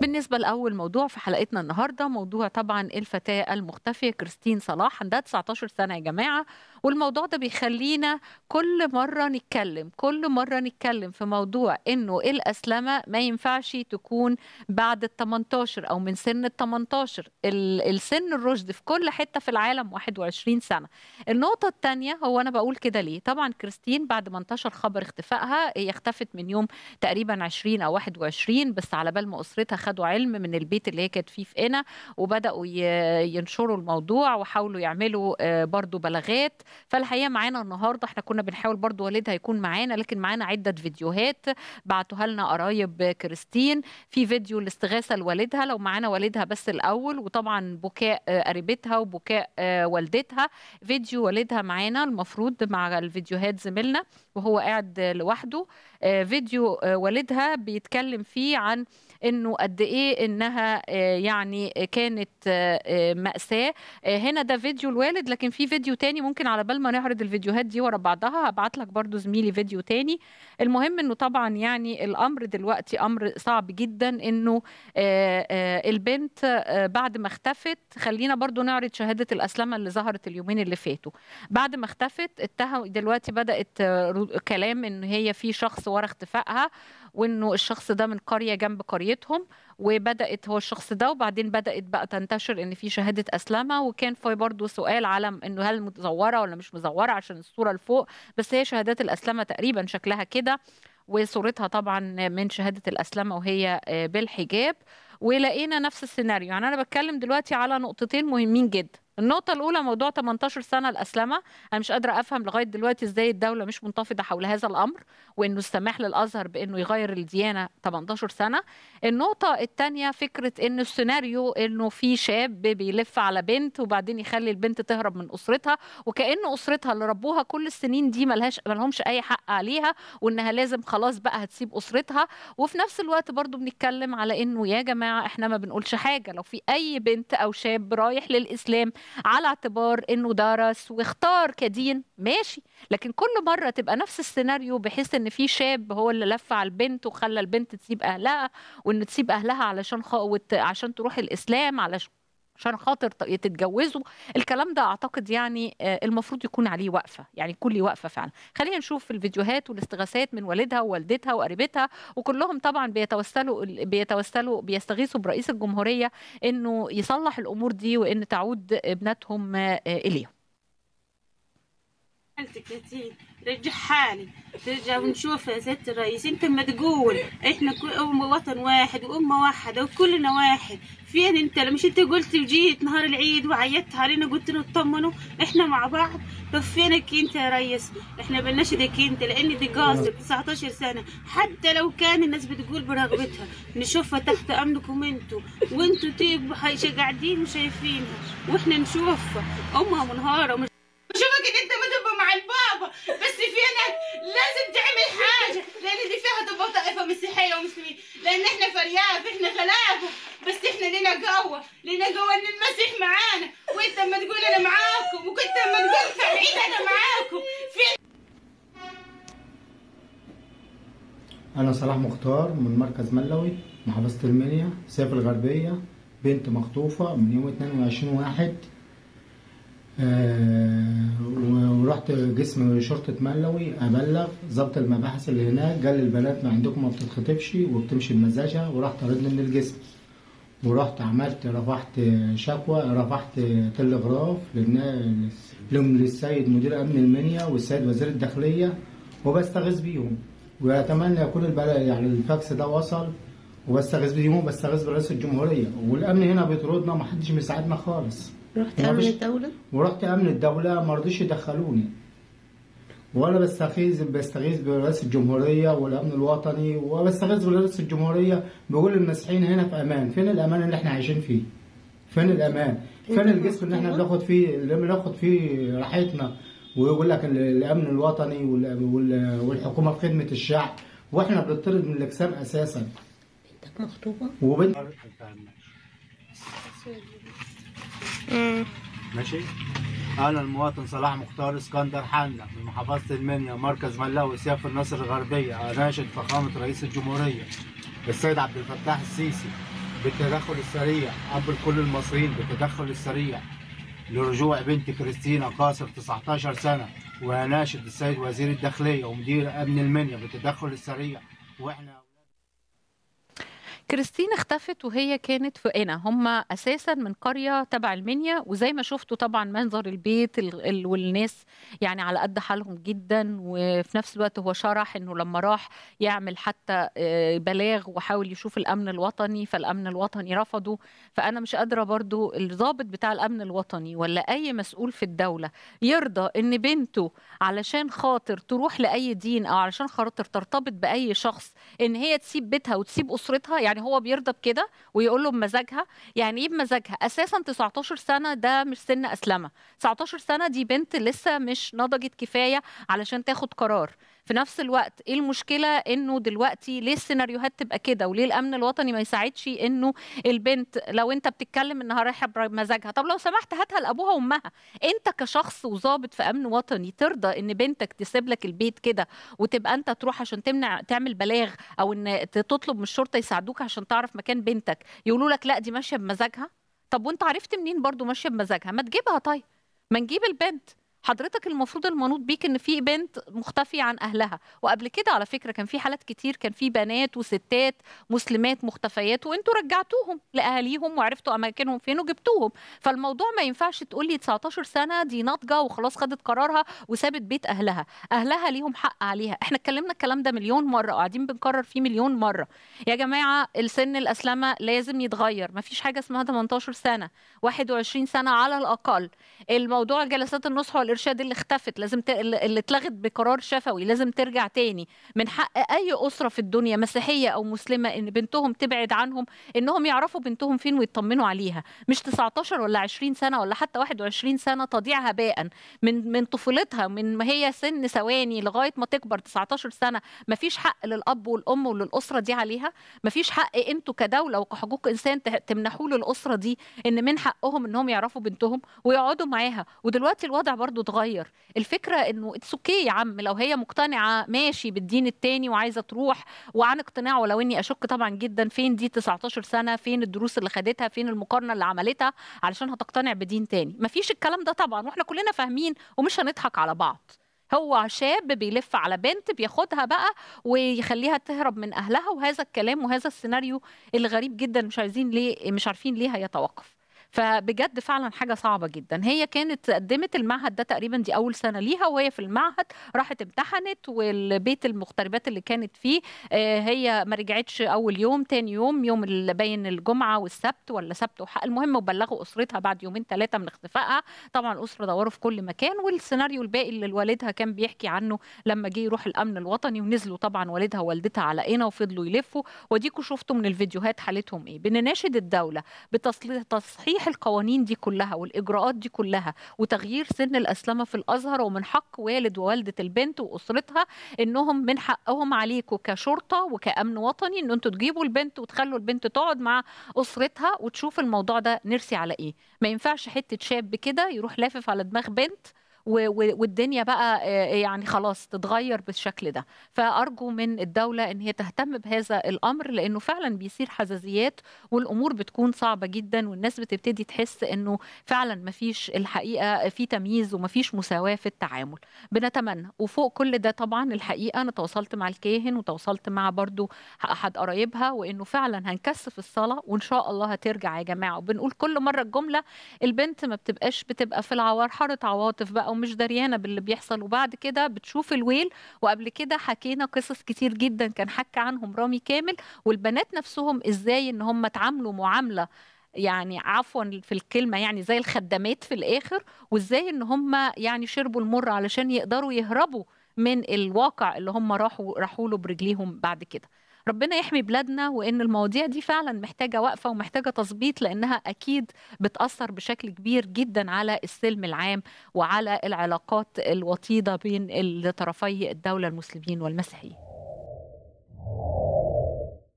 بالنسبة لأول موضوع في حلقتنا النهاردة موضوع طبعا الفتاة المختفية كريستين صلاح عندها 19 سنة يا جماعة والموضوع ده بيخلينا كل مرة نتكلم كل مرة نتكلم في موضوع إنه الأسلمة ما ينفعش تكون بعد ال 18 أو من سن ال 18 السن الرشد في كل حتة في العالم 21 سنة النقطة الثانية هو أنا بقول كده ليه طبعا كريستين بعد ما انتشر خبر اختفائها هي اختفت من يوم تقريبا 20 أو 21 بس على بال ما أسرتها خدوا علم من البيت اللي هي كانت فيه في قنا وبداوا ينشروا الموضوع وحاولوا يعملوا آه، برضو بلاغات فالحقيقه معانا النهارده احنا كنا بنحاول برضو والدها يكون معانا لكن معانا عده فيديوهات بعتوها لنا قرايب كريستين في فيديو الاستغاثه لوالدها لو معانا والدها بس الاول وطبعا بكاء آه، قريبتها وبكاء آه، والدتها فيديو والدها معانا المفروض مع الفيديوهات زميلنا وهو قاعد لوحده فيديو والدها بيتكلم فيه عن انه قد قد ايه انها آه، يعني كانت آه، آه، ماساه هنا ده فيديو الوالد لكن في فيديو تاني ممكن على بال ما نعرض الفيديوهات دي ورا بعضها هبعت لك برضو زميلي فيديو تاني المهم انه طبعا يعني الامر دلوقتي امر صعب جدا انه البنت بعد ما اختفت خلينا برضو نعرض شهاده الاسلمه اللي ظهرت اليومين اللي فاتوا بعد ما اختفت اتهم دلوقتي بدات كلام ان هي في شخص ورا اختفائها وانه الشخص ده من قريه جنب قريتهم وبدات هو الشخص ده وبعدين بدات بقى تنتشر ان في شهاده اسلمه وكان في برضه سؤال على انه هل مزوره ولا مش مزوره عشان الصوره لفوق بس هي شهادات الاسلمه تقريبا شكلها كده وصورتها طبعا من شهاده الاسلمه وهي آه، بالحجاب ولقينا نفس السيناريو يعني انا بتكلم دلوقتي على نقطتين مهمين جدا النقطة الأولى موضوع 18 سنة الأسلمة أنا مش قادرة أفهم لغاية دلوقتي إزاي الدولة مش منتفضة حول هذا الأمر وإنه السماح للأزهر بإنه يغير الديانة 18 سنة النقطة الثانية فكرة إن السيناريو إنه في شاب بيلف على بنت وبعدين يخلي البنت تهرب من أسرتها وكأن أسرتها اللي ربوها كل السنين دي ملهاش ملهمش أي حق عليها وإنها لازم خلاص بقى هتسيب أسرتها وفي نفس الوقت برضو بنتكلم على إنه يا جماعة إحنا ما بنقولش حاجة لو في أي بنت أو شاب رايح للإسلام على اعتبار انه درس واختار كدين ماشي لكن كل مره تبقى نفس السيناريو بحيث ان في شاب هو اللي لف على البنت وخلى البنت تسيب اهلها وان تسيب اهلها علشان خ... عشان تروح الاسلام علشان عشان خاطر تتجوزوا الكلام ده اعتقد يعني آه، المفروض يكون عليه وقفه يعني كل وقفه فعلا خلينا نشوف الفيديوهات والاستغاثات من والدها ووالدتها وقريبتها وكلهم طبعا بيتوسلوا بيتوسلوا بيستغيثوا برئيس الجمهوريه انه يصلح الامور دي وان تعود ابنتهم آه، اليهم رجع حالي ترجع ونشوف يا سياده الرئيس انت ما تقول احنا وطن واحد وامه واحده وكلنا واحد فين انت مش انت قلت وجيت نهار العيد وعيطت علينا قلت له اطمنوا احنا مع بعض طب فينك انت يا ريس احنا بنشدك انت لان دي قاصر 19 سنه حتى لو كان الناس بتقول برغبتها نشوفها تحت امنكم انتوا وانتوا تبقوا قاعدين وشايفينها واحنا نشوفها امها منهاره بس في أنا لازم تعمل حاجة لأن اللي فيها تبقى طائفة مسيحية ومسلمين لأن إحنا فرياف إحنا غلابه بس إحنا لنا قوة لنا قوة إن المسيح معانا وأنت ما تقول أنا معاكم وكنت ما تقول فرعيد أنا معاكم في أنا صلاح مختار من مركز ملوي محافظة المنيا سيف الغربية بنت مخطوفة من يوم 22 واحد آه ورحت قسم شرطه ملوي ابلغ ظابط المباحث اللي هناك قال البنات ما عندكم ما بتتخطبش وبتمشي بمزاجها ورحت طردني من القسم ورحت عملت رفعت شكوى رفعت تلغراف للسيد مدير امن المنيا والسيد وزير الداخليه وبستغيث بيهم واتمنى يكون يعني الفاكس ده وصل وبستغيث بيهم وبستغيث برئيس الجمهوريه والامن هنا بيطردنا ومحدش بيساعدنا خالص رحت امن الدوله ورحت امن الدوله ما رضوش يدخلوني وانا بستغيث بستغيث برئاسه الجمهوريه والامن الوطني وبستغيث برئاسه الجمهوريه بقول المسيحيين هنا في امان فين الامان اللي احنا عايشين فيه فين الامان إيه فين الجسم اللي احنا أيوة. بناخد فيه اللي بناخد فيه راحتنا ويقول لك الامن الوطني والحكومه في خدمه الشعب واحنا بنطرد من الاجسام اساسا بنتك مخطوبه وبنت ماشي انا المواطن صلاح مختار اسكندر حنا من محافظه المنيا مركز ملاوي وسياف النصر الغربيه اناشد فخامه رئيس الجمهوريه السيد عبد الفتاح السيسي بالتدخل السريع قبل كل المصريين بالتدخل السريع لرجوع بنت كريستينا قاصر 19 سنه واناشد السيد وزير الداخليه ومدير امن المنيا بالتدخل السريع واحنا كريستين اختفت وهي كانت في انا هم اساسا من قريه تبع المنيا وزي ما شفتوا طبعا منظر البيت والناس يعني على قد حالهم جدا وفي نفس الوقت هو شرح انه لما راح يعمل حتى آه، بلاغ وحاول يشوف الامن الوطني فالامن الوطني رفضه فانا مش قادره برضو الضابط بتاع الامن الوطني ولا اي مسؤول في الدوله يرضى ان بنته علشان خاطر تروح لاي دين او علشان خاطر ترتبط باي شخص ان هي تسيب بيتها وتسيب اسرتها يعني يعني هو بيرضى بكده ويقول له بمزاجها يعني ايه بمزاجها اساسا 19 سنه ده مش سن اسلمه 19 سنه دي بنت لسه مش نضجت كفايه علشان تاخد قرار في نفس الوقت ايه المشكله انه دلوقتي ليه السيناريوهات تبقى كده وليه الامن الوطني ما يساعدش انه البنت لو انت بتتكلم انها رايحه بمزاجها طب لو سمحت هاتها لابوها وامها انت كشخص وظابط في امن وطني ترضى ان بنتك تسيب لك البيت كده وتبقى انت تروح عشان تمنع تعمل بلاغ او ان تطلب من الشرطه يساعدوك عشان تعرف مكان بنتك يقولوا لك لا دي ماشيه بمزاجها طب وانت عرفت منين برضو ماشيه بمزاجها ما تجيبها طيب ما نجيب البنت حضرتك المفروض المنوط بيك ان في بنت مختفيه عن اهلها وقبل كده على فكره كان في حالات كتير كان في بنات وستات مسلمات مختفيات وانتوا رجعتوهم لاهاليهم وعرفتوا اماكنهم فين وجبتوهم فالموضوع ما ينفعش تقول لي 19 سنه دي ناضجه وخلاص خدت قرارها وسابت بيت اهلها اهلها ليهم حق عليها احنا اتكلمنا الكلام ده مليون مره وقاعدين بنكرر فيه مليون مره يا جماعه السن الاسلمه لازم يتغير ما فيش حاجه اسمها 18 سنه 21 سنه على الاقل الموضوع جلسات النصح الارشاد دي اللي اختفت لازم ت... اللي اتلغت بقرار شفوي لازم ترجع تاني من حق اي اسره في الدنيا مسيحيه او مسلمه ان بنتهم تبعد عنهم انهم يعرفوا بنتهم فين ويطمنوا عليها مش 19 ولا 20 سنه ولا حتى 21 سنه تضيع هباء من من طفولتها من ما هي سن ثواني لغايه ما تكبر 19 سنه ما فيش حق للاب والام وللاسره دي عليها ما فيش حق انتوا كدوله وكحقوق انسان تمنحوا للاسره دي ان من حقهم انهم يعرفوا بنتهم ويقعدوا معاها ودلوقتي الوضع برضو تتغير الفكره انه اتس اوكي يا عم لو هي مقتنعه ماشي بالدين التاني وعايزه تروح وعن اقتناع ولو اني اشك طبعا جدا فين دي 19 سنه فين الدروس اللي خدتها فين المقارنه اللي عملتها علشان هتقتنع بدين تاني مفيش الكلام ده طبعا واحنا كلنا فاهمين ومش هنضحك على بعض هو شاب بيلف على بنت بياخدها بقى ويخليها تهرب من اهلها وهذا الكلام وهذا السيناريو الغريب جدا مش عايزين ليه مش عارفين ليه هيتوقف فبجد فعلا حاجه صعبه جدا هي كانت قدمت المعهد ده تقريبا دي اول سنه ليها وهي في المعهد راحت امتحنت والبيت المغتربات اللي كانت فيه آه، هي ما رجعتش اول يوم تاني يوم يوم اللي باين الجمعه والسبت ولا سبت وحق المهم وبلغوا اسرتها بعد يومين ثلاثه من اختفائها طبعا الاسره دوروا في كل مكان والسيناريو الباقي اللي والدها كان بيحكي عنه لما جه يروح الامن الوطني ونزلوا طبعا والدها ووالدتها على قنا وفضلوا يلفوا وديكوا شفتوا من الفيديوهات حالتهم ايه بنناشد الدوله بتصحيح القوانين دي كلها والاجراءات دي كلها وتغيير سن الاسلمه في الازهر ومن حق والد ووالده البنت واسرتها انهم من حقهم عليكم كشرطه وكامن وطني ان انتوا تجيبوا البنت وتخلوا البنت تقعد مع اسرتها وتشوف الموضوع ده نرسي على ايه ما ينفعش حته شاب كده يروح لافف على دماغ بنت والدنيا بقى آه، يعني خلاص تتغير بالشكل ده فارجو من الدوله ان هي تهتم بهذا الامر لانه فعلا بيصير حزازيات والامور بتكون صعبه جدا والناس بتبتدي تحس انه فعلا ما فيش الحقيقه في تمييز وما فيش مساواه في التعامل بنتمنى وفوق كل ده طبعا الحقيقه انا تواصلت مع الكاهن وتواصلت مع برضو احد قرايبها وانه فعلا هنكثف الصلاه وان شاء الله هترجع يا جماعه وبنقول كل مره الجمله البنت ما بتبقاش بتبقى في العوار حاره عواطف بقى او مش دريانه باللي بيحصل وبعد كده بتشوف الويل وقبل كده حكينا قصص كتير جدا كان حكى عنهم رامي كامل والبنات نفسهم ازاي ان هم اتعاملوا معامله يعني عفوا في الكلمه يعني زي الخدامات في الاخر وازاي ان هم يعني شربوا المر علشان يقدروا يهربوا من الواقع اللي هم راحوا راحوا له برجليهم بعد كده ربنا يحمي بلادنا وان المواضيع دي فعلا محتاجه وقفه ومحتاجه تظبيط لانها اكيد بتاثر بشكل كبير جدا على السلم العام وعلى العلاقات الوطيده بين طرفي الدوله المسلمين والمسيحيين